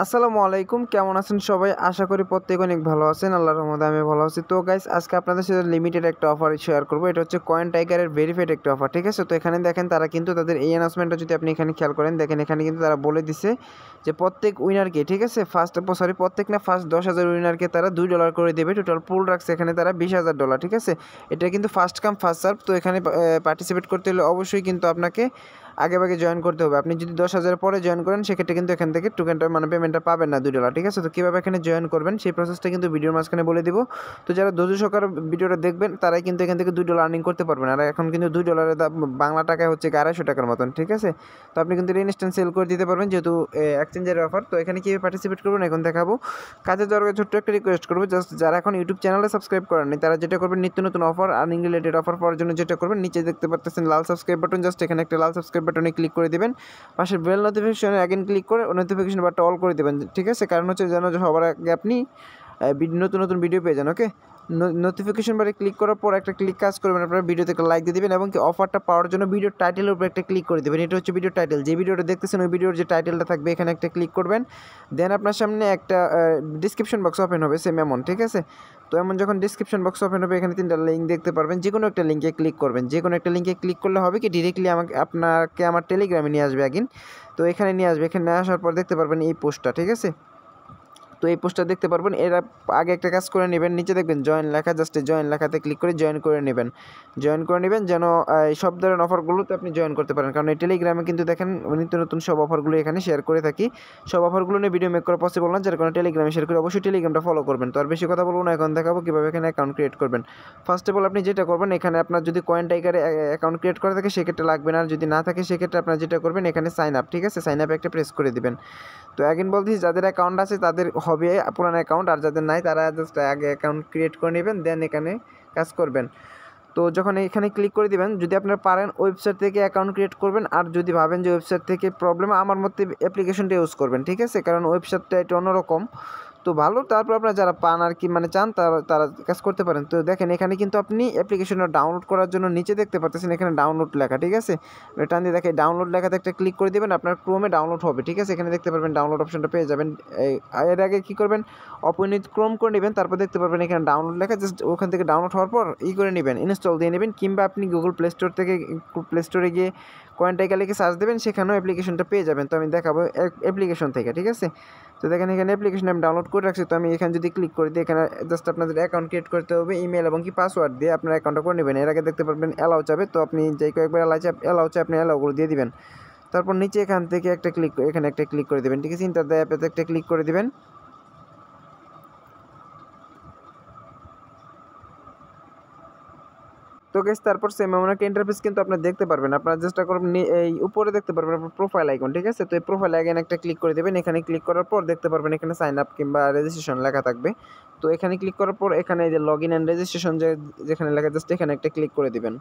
আসসালামু আলাইকুম কেমন আছেন সবাই আশা করি প্রত্যেক অনেক ভালো আছেন আল্লাহ রহমদ আমি ভালো আছি তো গাইস আজকে আপনাদের সাথে লিমিটেড একটা অফার শেয়ার করবো এটা হচ্ছে কয়েন টাইগারের ভেরিফাইড একটা অফার ঠিক আছে তো এখানে দেখেন তারা কিন্তু তাদের এই অ্যানাউন্সমেন্টটা যদি আপনি এখানে খেয়াল করেন দেখেন এখানে কিন্তু তারা বলে দিছে যে প্রত্যেক উইনারকে ঠিক আছে ফার্স্ট সরি প্রত্যেক না ফার্স্ট দশ হাজার উইনারকে তারা দুই ডলার করে দেবে টোটাল পুল রাখছে এখানে তারা বিশ হাজার ডলার ঠিক আছে এটা কিন্তু ফার্স্ট কাম ফার্স্ট সার্ভ তো এখানে পার্টিসিপেট করতে হলে অবশ্যই কিন্তু আপনাকে আগে ভাগে জয়েন করতে হবে আপনি যদি দশ হাজার পরে জয়েন করেন সেক্ষেত্রে কিন্তু এখান থেকে টোকেনটা মানে পেমেন্টটা পাবেন না দুই ডলার ঠিক আছে তো কীভাবে এখানে জয়েন করবেন সেই প্রসেসটা কিন্তু ভিডিওর মাঝখানে বলে দিব তো যারা দুজো সকার ভিডিওটা দেখবেন তারাই কিন্তু এখান থেকে দুই ডলার আর্নিং করতে পারবেন আর এখন কিন্তু দুই ডলারের বাংলা টাকায় হচ্ছে আড়াইশো টাকার মতন ঠিক আছে তো আপনি কিন্তু রেনস্ট্যান্ট সেল করে দিতে পারবেন যেহেতু এক্সচেঞ্জের অফার তো এখানে কীভাবে পার্টিসিপেট করবেন এখন দেখাবো কাজে দরকার ছোট্ট একটা রিকোয়েস্ট করবো জাস্ট যারা এখন ইউটিউব চ্যানেলে সাবস্ক্রাইব করেননি তারা যেটা করবেন নিত্য নতুন অফার আর্নিং রিলেটেড অফার পাওয়ার জন্য যেটা করবেন নিচে দেখতে পারতেছেন লাল সাবস্ক্রাইব বাটন জাস্ট এখানে একটা লাল সাবস্ক্রাইব সাবস্ক্রাইব বাটনে ক্লিক করে দেবেন পাশে বেল নোটিফিকেশনে অ্যাগেন ক্লিক করে নোটিফিকেশন বাটনটা অল করে দেবেন ঠিক আছে কারণ হচ্ছে যেন সবার আগে আপনি নতুন নতুন ভিডিও পেয়ে যান ওকে নোটিফিকেশন বারে ক্লিক করার পর একটা ক্লিক কাজ করবেন আপনারা ভিডিওতে একটা লাইক দিয়ে দেবেন এবং কি অফারটা পাওয়ার জন্য ভিডিওর টাইটেলের উপর একটা ক্লিক করে দেবেন এটা হচ্ছে ভিডিও টাইটেল যে ভিডিওটা দেখতেছেন ওই ভিডিওর যে টাইটেলটা থাকবে এখানে একটা ক্লিক করবেন দেন আপনার সামনে একটা ডিসক্রিপশন বক্স ওপেন হবে সেম এমন ঠিক আছে তো এমন যখন ডিসক্রিপশন বক্স ওপেন হবে এখানে তিনটা লিঙ্ক দেখতে পারবেন যে কোনো একটা লিঙ্কে ক্লিক করবেন যে কোনো একটা লিঙ্কে ক্লিক করলে হবে কি ডিরেক্টলি আমাকে আপনাকে আমার টেলিগ্রামে নিয়ে আসবে একদিন তো এখানে নিয়ে আসবে এখানে আসার পর দেখতে পারবেন এই পোস্টটা ঠিক আছে তো এই পোস্টটা দেখতে পারবেন এর আগে একটা কাজ করে নেবেন নিচে দেখবেন জয়েন লেখা জাস্ট জয়েন লেখাতে ক্লিক করে জয়েন করে নেবেন জয়েন করে নেবেন যেন সব ধরনের অফারগুলোতে আপনি জয়েন করতে পারেন কারণ এই টেলিগ্রামে কিন্তু দেখেন নিত্য নতুন সব অফারগুলো এখানে শেয়ার করে থাকি সব অফারগুলো নিয়ে ভিডিও মেক করা পসিবল না যার কারণে টেলিগ্রামে শেয়ার করে অবশ্যই টেলিগ্রামটা ফলো করবেন তো আর বেশি কথা বলবো না এখন দেখাবো কীভাবে এখানে অ্যাকাউন্ট ক্রিয়েট করবেন ফার্স্ট অফ অল আপনি যেটা করবেন এখানে আপনার যদি কয়েন টাইগারে অ্যাকাউন্ট ক্রিয়েট করা থাকে সেক্ষেত্রে লাগবে না আর যদি না থাকে সেক্ষেত্রে আপনার যেটা করবেন এখানে সাইন আপ ঠিক আছে সাইন আপ একটা প্রেস করে দেবেন তো একদিন বলতেছি যাদের অ্যাকাউন্ট আছে তাদের হবে পুরানো অ্যাকাউন্ট আর যাদের নাই তারা জাস্ট আগে অ্যাকাউন্ট ক্রিয়েট করে নেবেন দেন এখানে কাজ করবেন তো যখন এখানে ক্লিক করে দিবেন যদি আপনারা পারেন ওয়েবসাইট থেকে অ্যাকাউন্ট ক্রিয়েট করবেন আর যদি ভাবেন যে ওয়েবসাইট থেকে প্রবলেম আমার মতে অ্যাপ্লিকেশনটা ইউজ করবেন ঠিক আছে কারণ ওয়েবসাইটটা একটু অন্যরকম তো ভালো তারপর আপনারা যারা পান আর কি মানে চান তারা তারা কাজ করতে পারেন তো দেখেন এখানে কিন্তু আপনি অ্যাপ্লিকেশনটা ডাউনলোড করার জন্য নিচে দেখতে পারতেছেন এখানে ডাউনলোড লেখা ঠিক আছে মানে টান দিয়ে দেখেন ডাউনলোড লেখাতে একটা ক্লিক করে দেবেন আপনার ক্রোমে ডাউনলোড হবে ঠিক আছে এখানে দেখতে পারবেন ডাউনলোড অপশনটা পেয়ে যাবেন এর আগে কী করবেন অপনিত ক্রোম করে নেবেন তারপর দেখতে পারবেন এখানে ডাউনলোড লেখা জাস্ট ওখান থেকে ডাউনলোড হওয়ার পর ই করে নেবেন ইনস্টল দিয়ে নেবেন কিংবা আপনি গুগল প্লে স্টোর থেকে প্লে স্টোরে গিয়ে কয়েন্টাইকা সার্চ দেবেন সেখানেও অ্যাপ্লিকেশনটা পেয়ে যাবেন তো আমি দেখাবো অ্যাপ্লিকেশন থেকে ঠিক আছে তো দেখেন এখানে অ্যাপ্লিকেশন আমি ডাউনলোড করে রাখছি তো আমি এখানে যদি ক্লিক করি দিই এখানে জাস্ট আপনাদের অ্যাকাউন্ট ক্রিয়েট করতে হবে ইমেল এবং কি পাসওয়ার্ড দিয়ে আপনার অ্যাকাউন্টটা করে নেবেন এর আগে দেখতে পারবেন অ্যালাউ চাবে তো আপনি যে কয়েকবার অ্যালাউ চাপ অ্যালাউ চাই আপনি অ্যালাউগুলো দিয়ে দিবেন তারপর নিচে এখান থেকে একটা ক্লিক এখানে একটা ক্লিক করে দেবেন ঠিক আছে ইন্টার দ্য অ্যাপে একটা ক্লিক করে দেবেন তো গেস তারপর সেম এমন ইন্টারফেস কিন্তু আপনি দেখতে পারবেন আপনারা চেষ্টা করবেন এই উপরে দেখতে পারবেন আপনার প্রোফাইল আইকন ঠিক আছে তো এই প্রোফাইল আইকন একটা ক্লিক করে দেবেন এখানে ক্লিক করার পর দেখতে পারবেন এখানে সাইন আপ কিংবা রেজিস্ট্রেশন লেখা থাকবে তো এখানে ক্লিক করার পর এখানে এই যে লগ ইন অ্যান্ড রেজিস্ট্রেশন যে যেখানে লেখা জাস্ট এখানে একটা ক্লিক করে দেবেন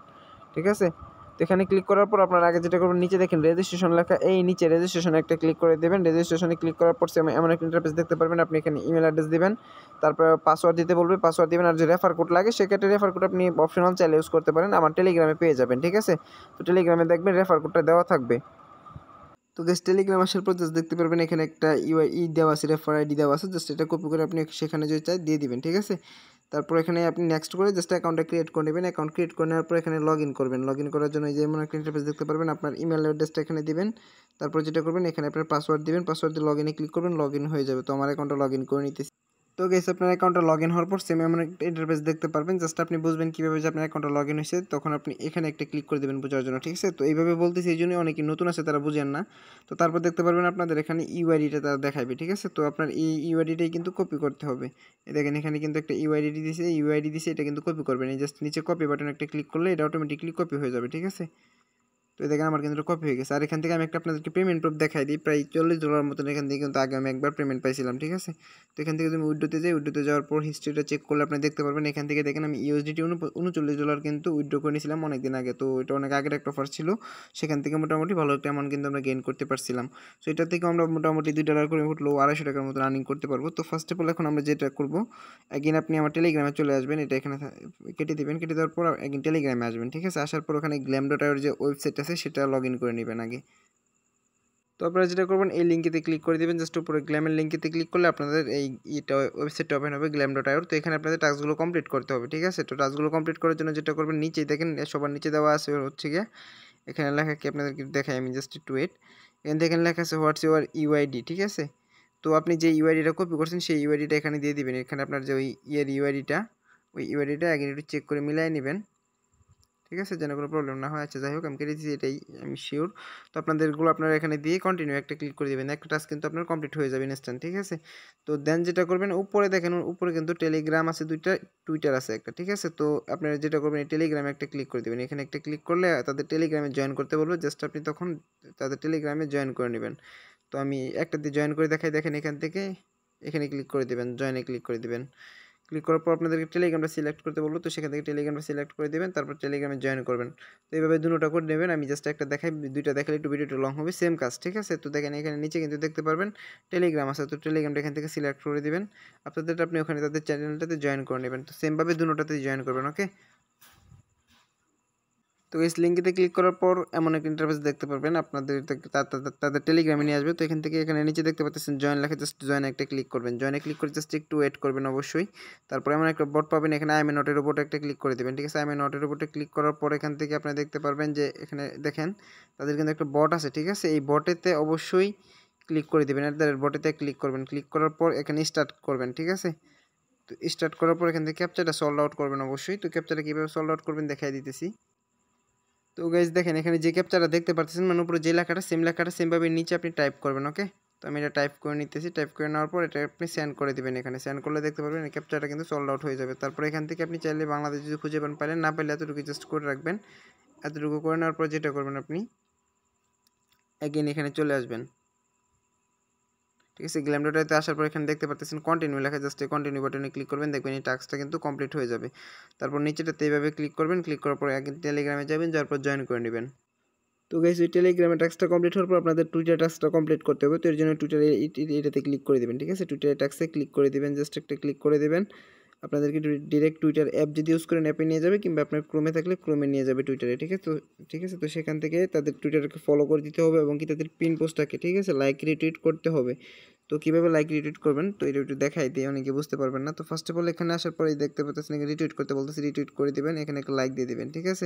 ঠিক আছে তো এখানে ক্লিক করার পর আপনার আগে যেটা করবেন নিচে দেখেন রেজিস্ট্রেশন লেখা এই নিচে রেজিস্ট্রেশন একটা ক্লিক করে দেবেন রেজিস্ট্রেশনে ক্লিক করার পর সে এমন একটা ইন্টারফেস দেখতে পারবেন আপনি এখানে ইমেল অ্যাড্রেস দেবেন তারপর পাসওয়ার্ড দিতে বলবে পাসওয়ার্ড দেবেন আর যে রেফার কোড লাগে সেক্ষেত্রে রেফার কোড আপনি অপশনাল চাইলে ইউজ করতে পারেন আমার টেলিগ্রামে পেয়ে যাবেন ঠিক আছে তো টেলিগ্রামে দেখবেন রেফার কোডটা দেওয়া থাকবে তো গেস টেলিগ্রাম আসার পর জাস্ট দেখতে পারবেন এখানে একটা ইউআই ই e দেওয়া আছে রেফার আইডি দেওয়া আছে জাস্ট এটা কপি করে আপনি সেখানে যদি চাই দিয়ে দিবেন ঠিক আছে তারপর এখানে আপনি নেক্সট করে জাস্ট অ্যাকাউন্টটা ক্রিয়েট করে নেবেন অ্যাকাউন্ট ক্রিয়েট করে নেওয়ার পর এখানে লগ ইন করবেন লগ ইন করার জন্য যে এমন একটা ইন্টারফেস দেখতে পারবেন আপনার ইমেল অ্যাড্রেসটা এখানে দিবেন তারপর যেটা করবেন এখানে আপনার পাসওয়ার্ড দিবেন পাসওয়ার্ড দিয়ে লগ ইনে ক্লিক করবেন লগ ইন হয়ে যাবে তো আমার অ্যাকাউন্টটা লগ ইন করে নিতেছি তো গেছে আপনার অ্যাকাউন্টটা লগ ইন হওয়ার পর সেম এমন একটা ইন্টারফেস দেখতে পারবেন জাস্ট আপনি বুঝবেন কীভাবে যে আপনার অ্যাকাউন্টে লগ ইন হয়েছে তখন আপনি এখানে একটা ক্লিক করে দেবেন বোঝার জন্য ঠিক আছে তো এইভাবে বলতেছি এই জন্য অনেকে নতুন আছে তারা বুঝেন না তো তারপর দেখতে পারবেন আপনাদের এখানে ইউআইডিটা তারা দেখাবে ঠিক আছে তো আপনার এই ইউআইডিটাই কিন্তু কপি করতে হবে দেখেন এখানে কিন্তু একটা ইউআইডি দিয়েছে ইউআইডি দিয়েছে এটা কিন্তু কপি করবেন এই জাস্ট নিচে কপি বাটন একটা ক্লিক করলে এটা অটোমেটিকলি কপি হয়ে যাবে ঠিক আছে তো দেখেন আমার কিন্তু কপি হয়ে গেছে আর এখান থেকে আমি একটা আপনাদেরকে পেমেন্ট প্রুফ দেখাই দিই প্রায় চল্লিশ ডলার মতন এখান থেকে কিন্তু আগে আমি একবার পেমেন্ট পাইছিলাম ঠিক আছে তো এখান থেকে তুমি উইড্রোতে যাই উইড্রোতে যাওয়ার পর হিস্ট্রিটা চেক করলে আপনি দেখতে পারবেন এখান থেকে দেখেন আমি ইউএসডিটি উনচল্লিশ ডলার কিন্তু উইড্রো করে নিয়েছিলাম অনেক দিন আগে তো এটা অনেক আগের একটা অফার ছিল সেখান থেকে মোটামুটি ভালো একটা অ্যামাউন্ট কিন্তু আমরা গেইন করতে পারছিলাম সো এটা থেকে আমরা মোটামুটি দুই ডলার করে উঠলো আড়াইশো টাকার মতো রানিং করতে পারবো তো ফার্স্ট অফ অল এখন আমরা যেটা করবো একদিন আপনি আমার টেলিগ্রামে চলে আসবেন এটা এখানে কেটে দেবেন কেটে দেওয়ার পর একদিন টেলিগ্রামে আসবেন ঠিক আছে আসার পর ওখানে গ্ল্যামডোটার যে ওয়েবসাইট আছে আছে সেটা লগ করে নেবেন আগে তো আপনারা যেটা করবেন এই লিঙ্কেতে ক্লিক করে দেবেন জাস্ট উপরে গ্ল্যামের লিঙ্কেতে ক্লিক করলে আপনাদের এই ইটা ওয়েবসাইটটা ওপেন হবে গ্ল্যাম ডট তো এখানে আপনাদের টাস্কগুলো কমপ্লিট করতে হবে ঠিক আছে তো টাস্কগুলো কমপ্লিট করার জন্য যেটা করবেন নিচে দেখেন সবার নিচে দেওয়া আছে হচ্ছে গিয়ে এখানে লেখা কি আপনাদের দেখাই আমি জাস্ট টু এট এখানে দেখেন লেখা আছে হোয়াটস ইউর ইউআইডি ঠিক আছে তো আপনি যে ইউআইডিটা কপি করছেন সেই ইউআইডিটা এখানে দিয়ে দিবেন এখানে আপনার যে ওই ইয়ের ইউআইডিটা ওই ইউআইডিটা আগে একটু চেক করে মিলাই নেবেন ঠিক আছে যেন কোনো প্রবলেম না হয় আচ্ছা যাই হোক আমি কেটে দিচ্ছি এটাই আমি শিওর তো আপনাদেরগুলো আপনারা এখানে দিয়ে কন্টিনিউ একটা ক্লিক করে দেবেন একটা টাস্ক কিন্তু আপনার কমপ্লিট হয়ে যাবে ইনস্ট্যান্ট ঠিক আছে তো দেন যেটা করবেন উপরে দেখেন উপরে কিন্তু টেলিগ্রাম আছে দুইটা টুইটার আছে একটা ঠিক আছে তো আপনারা যেটা করবেন টেলিগ্রামে একটা ক্লিক করে দেবেন এখানে একটা ক্লিক করলে তাদের টেলিগ্রামে জয়েন করতে বলবো জাস্ট আপনি তখন তাদের টেলিগ্রামে জয়েন করে নেবেন তো আমি একটা দিয়ে জয়েন করে দেখাই দেখেন এখান থেকে এখানে ক্লিক করে দেবেন জয়েনে ক্লিক করে দেবেন ক্লিক করার পর আপনাদেরকে টেলিগ্রামটা সিলেক্ট করতে বলবো তো সেখান থেকে টেলিগ্রামটা সিলেক্ট করে দেবেন তারপর টেলিগ্রামে জয়েন করবেন তো এইভাবে দুটোটা করে নেবেন আমি জাস্ট একটা দেখাই দুইটা দেখালে একটু ভিডিওটা লং হবে সেম কাজ ঠিক আছে তো দেখেন এখানে নিচে কিন্তু দেখতে পারবেন টেলিগ্রাম আছে তো টেলিগ্রামটা এখান থেকে সিলেক্ট করে দেবেন আপনাদের আপনি ওখানে তাদের চ্যানেলটাতে জয়েন করে নেবেন তো সেমভাবে দুটোটাতে জয়েন করবেন ওকে তো এই লিঙ্কেতে ক্লিক করার পর এমন একটা ইন্টারভেস দেখতে পারবেন আপনাদের তাদের টেলিগ্রামে নিয়ে আসবে তো এখান থেকে এখানে নিচে দেখতে পাচ্ছেন জয়েন লেখা জাস্ট জয়েন একটা ক্লিক করবেন জয়েনে ক্লিক করে জাস্ট একটু ওয়েট করবেন অবশ্যই তারপর এমন একটা বট পাবেন এখানে আইমে নটের উপরে একটা ক্লিক করে দেবেন ঠিক আছে আইমে নটের উপরে ক্লিক করার পর এখান থেকে আপনি দেখতে পারবেন যে এখানে দেখেন তাদের কিন্তু একটা বট আছে ঠিক আছে এই বটেতে অবশ্যই ক্লিক করে দেবেন এর দ্য বটেতে ক্লিক করবেন ক্লিক করার পর এখানে স্টার্ট করবেন ঠিক আছে তো স্টার্ট করার পর এখান থেকে ক্যাপচারটা সল্ড আউট করবেন অবশ্যই তো ক্যাপচারটা কীভাবে সল্ড আউট করবেন দেখাই দিতেছি তো গাইজ দেখেন এখানে যে ক্যাপচারটা দেখতে পাচ্ছেন মানে উপরে যে লেখাটা সেম লেখাটা সেমভাবে নিচে আপনি টাইপ করবেন ওকে তো আমি এটা টাইপ করে নিতেছি টাইপ করে নেওয়ার পর এটা আপনি সেন্ড করে দেবেন এখানে সেন্ড করলে দেখতে পারবেন ক্যাপচারটা কিন্তু সল্ড আউট হয়ে যাবে তারপর এখান থেকে আপনি চাইলে বাংলাদেশ যদি খুঁজে পান পারেন না পেলে এতটুকু জাস্ট করে রাখবেন এতটুকু করে নেওয়ার পর যেটা করবেন আপনি এগেন এখানে চলে আসবেন ঠিক আছে গ্ল্যামডোটাতে আসার পর এখানে দেখতে পারতেছেন কন্টিনিউ লেখা জাস্ট এই কন্টিনিউ বাটনে ক্লিক করবেন দেখবেন এই টাস্কটা কিন্তু কমপ্লিট হয়ে যাবে তারপর নিচেটাতে এইভাবে ক্লিক করবেন ক্লিক করার পর টেলিগ্রামে যাবেন যাওয়ার পর জয়েন করে নেবেন তো গাইস ওই টেলিগ্রামে টাস্কটা কমপ্লিট হওয়ার পর আপনাদের টুইটার টাস্কটা কমপ্লিট করতে হবে তো এর জন্য টুইটারে এটাতে ক্লিক করে দেবেন ঠিক আছে টুইটার টাস্কে ক্লিক করে দেবেন জাস্ট একটা ক্লিক করে দেবেন আপনাদেরকে ডিরেক্ট টুইটার অ্যাপ যদি ইউজ করেন অ্যাপে নিয়ে যাবে কিংবা আপনার ক্রোমে থাকলে ক্রোমে নিয়ে যাবে টুইটারে ঠিক আছে তো ঠিক আছে তো সেখান থেকে তাদের টুইটারকে ফলো করে দিতে হবে এবং কি তাদের পিন পোস্টটাকে ঠিক আছে লাইক রিটুইট করতে হবে তো কীভাবে লাইক রিটুইট করবেন তো এটা একটু দেখাই দিয়ে অনেকে বুঝতে পারবেন না তো ফার্স্ট অফ অল এখানে আসার পরে দেখতে পাচ্ছেন রিটুইট করতে বলতেছে রিটুইট করে দেবেন এখানে একটা লাইক দিয়ে দেবেন ঠিক আছে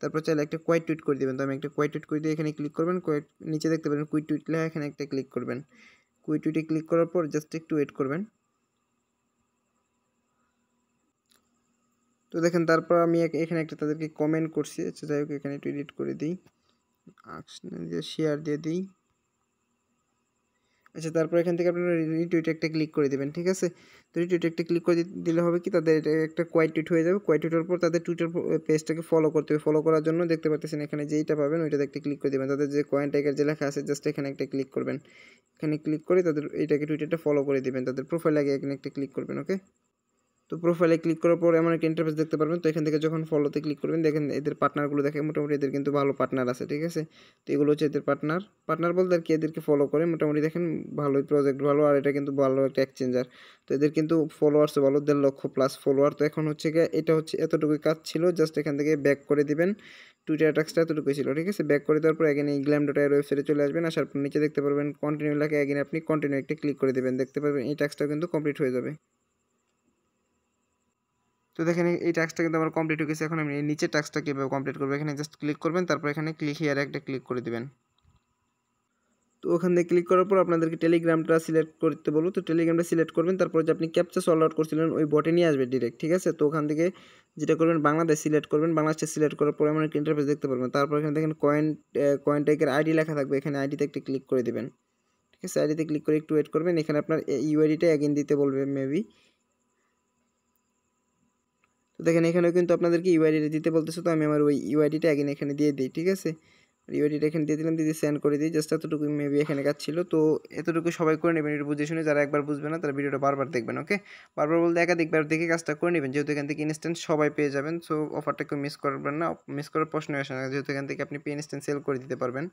তারপর চাইলে একটা কোয়াইট টুইট করে দেবেন তো আমি একটা কোয়াইট টুইট করে দিয়ে এখানে ক্লিক করবেন কোয়াইট নিচে দেখতে পারেন কুইট টুইট লেখা এখানে একটা ক্লিক করবেন কুইট টুইটে ক্লিক করার পর জাস্ট একটু ওয়েট করবেন তো দেখেন তারপর আমি এখানে একটা তাদেরকে কমেন্ট করছি আচ্ছা যাই হোক এখানে একটু এডিট করে দিই দিয়ে শেয়ার দিয়ে দিই আচ্ছা তারপর এখান থেকে আপনারা রিটুইট একটা ক্লিক করে দেবেন ঠিক আছে তো রিটুইট একটা ক্লিক করে দিলে হবে কি তাদের একটা কোয়াইট টুইট হয়ে যাবে কোয়াইট কোয়াইটুইটার পর তাদের টুইটার পেজটাকে ফলো করতে হবে ফলো করার জন্য দেখতে পাচ্ছেন এখানে যেইটা পাবেন ওইটাতে একটা ক্লিক করে দেবেন তাদের যে কয়েন টাইগার যে লেখা আছে জাস্ট এখানে একটা ক্লিক করবেন এখানে ক্লিক করে তাদের এইটাকে টুইটারটা ফলো করে দেবেন তাদের প্রোফাইল আগে এখানে একটা ক্লিক করবেন ওকে তো প্রোফাইলে ক্লিক করার পর এমন একটা ইন্টারফেস দেখতে পারবেন তো এখান থেকে যখন ফলোতে ক্লিক করবেন দেখেন এদের পার্টনারগুলো দেখে মোটামুটি এদের কিন্তু ভালো পার্টনার আছে ঠিক আছে তো এগুলো হচ্ছে এদের পার্টনার পার্টনার বলতে আর কি এদেরকে ফলো করে মোটামুটি দেখেন ভালোই প্রজেক্ট ভালো আর এটা কিন্তু ভালো একটা এক্সচেঞ্জার তো এদের কিন্তু ফলোয়ার্সও ভালো দেড় লক্ষ প্লাস ফলোয়ার তো এখন হচ্ছে গিয়ে এটা হচ্ছে এতটুকুই কাজ ছিল জাস্ট এখান থেকে ব্যাক করে দিবেন টুইটার ট্যাক্সটা এতটুকুই ছিল ঠিক আছে ব্যাক করে দেওয়ার পর এগেন এই গ্ল্যাম ডট ওয়েবসাইটে চলে আসবেন আসার পর নিচে দেখতে পারবেন কন্টিনিউ লাগে এগেন আপনি কন্টিনিউ একটা ক্লিক করে দেবেন দেখতে পারবেন এই ট্যাক্সটাও কিন্তু কমপ্লিট হয়ে যাবে তো দেখেন এই টাস্কটা কিন্তু আমার কমপ্লিট হয়ে গেছে এখন আমি নিচের টাস্কটা কীভাবে কমপ্লিট করবো এখানে জাস্ট ক্লিক করবেন তারপর এখানে ক্লিক হিয়ার একটা ক্লিক করে দেবেন তো ওখান থেকে ক্লিক করার পর আপনাদেরকে টেলিগ্রামটা সিলেক্ট করতে বলবো তো টেলিগ্রামটা সিলেক্ট করবেন তারপর যে আপনি ক্যাপচা সল আউট করছিলেন ওই বটে নিয়ে আসবে ডিরেক্ট ঠিক আছে তো ওখান থেকে যেটা করবেন বাংলাদেশ সিলেক্ট করবেন বাংলাদেশটা সিলেক্ট করার পর আমার একটা ইন্টারফেস দেখতে পারবেন তারপর এখানে দেখেন কয়েন কয়েন টাইকের আইডি লেখা থাকবে এখানে আইডিতে একটা ক্লিক করে দেবেন ঠিক আছে আইডিতে ক্লিক করে একটু ওয়েট করবেন এখানে আপনার ইউআইডিটা অ্যাগেন দিতে বলবে মেবি তো দেখেন এখানেও কিন্তু আপনাদেরকে ইউআইডিটা e দিতে বলতেছে তো আমি আমার ওই ইউআইডিটা e একদিন এখানে দিয়ে দিই ঠিক আছে ইউআইডিটা e এখানে দিয়ে দিলাম দিদি সেন্ড করে দিই জাস্ট এতটুকু মেবি এখানে কাজ ছিল তো এতটুকু সবাই করে নেবেন এটা বুঝে শুনে যারা একবার বুঝবে না তারা ভিডিওটা বারবার দেখবেন ওকে বারবার বলতে একাধিকবার দেখে কাজটা করে নেবেন যেহেতু এখান থেকে ইনস্ট্যান্ট সবাই পেয়ে যাবেন সো অফারটা কেউ মিস করবেন না মিস করার প্রশ্ন আসে না যেহেতু এখান থেকে আপনি পে ইনস্ট্যান্ট সেল করে দিতে পারবেন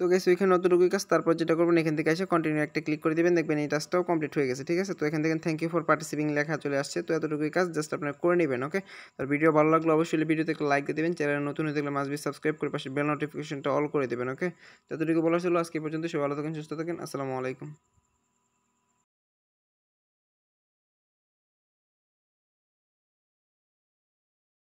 তো গেছে ওইখানে অতটুকুই কাজ তারপর যেটা করবেন এখান থেকে এসে কন্টিনিউ একটা ক্লিক করে দেবেন দেখবেন এই কাজটাও কমপ্লিট হয়ে গেছে ঠিক আছে তো এখান থেকে থ্যাংক ইউ ফর পার্টিসিপিং লেখা চলে আসছে তো এতটুকুই কাজ জাস্ট আপনার করে নেবেন ওকে তো ভিডিও ভালো লাগলো অবশ্যই ভিডিওতে একটা লাইক দিয়ে দেবেন চ্যানেল নতুন হয়ে থাকলে মাসবি সাবস্ক্রাইব করে পাশে বেল নোটিফিকেশনটা অল করে দেবেন ওকে তো এতটুকু বলা ছিল আজকে পর্যন্ত সবাই ভালো থাকেন সুস্থ থাকেন আসসালামু আলাইকুম